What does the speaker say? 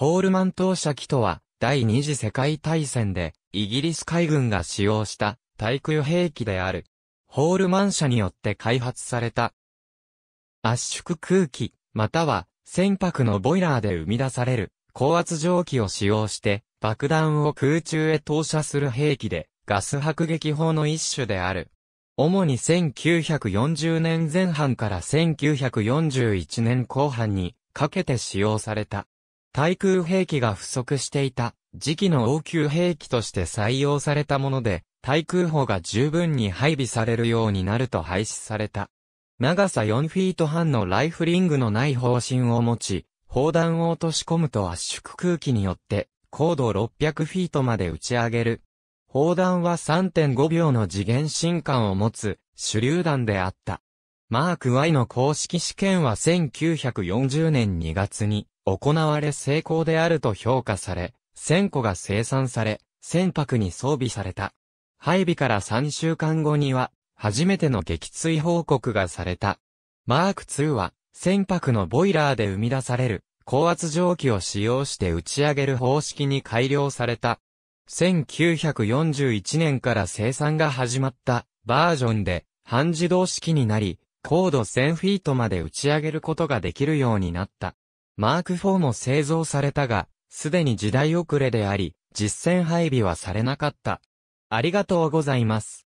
ホールマン投射機とは、第二次世界大戦で、イギリス海軍が使用した対空兵器である。ホールマン社によって開発された。圧縮空気、または船舶のボイラーで生み出される高圧蒸気を使用して爆弾を空中へ投射する兵器でガス迫撃砲の一種である。主に1940年前半から1941年後半にかけて使用された。対空兵器が不足していた時期の応急兵器として採用されたもので、対空砲が十分に配備されるようになると廃止された。長さ4フィート半のライフリングのない方針を持ち、砲弾を落とし込むと圧縮空気によって、高度600フィートまで打ち上げる。砲弾は3.5秒の次元進化を持つ手榴弾であった。マーク Y の公式試験は1940年2月に行われ成功であると評価され、1000個が生産され、船舶に装備された。配備から3週間後には、初めての撃墜報告がされた。マーク2は、船舶のボイラーで生み出される、高圧蒸気を使用して打ち上げる方式に改良された。1941年から生産が始まったバージョンで、半自動式になり、高度1000フィートまで打ち上げることができるようになった。マーク4も製造されたが、すでに時代遅れであり、実戦配備はされなかった。ありがとうございます。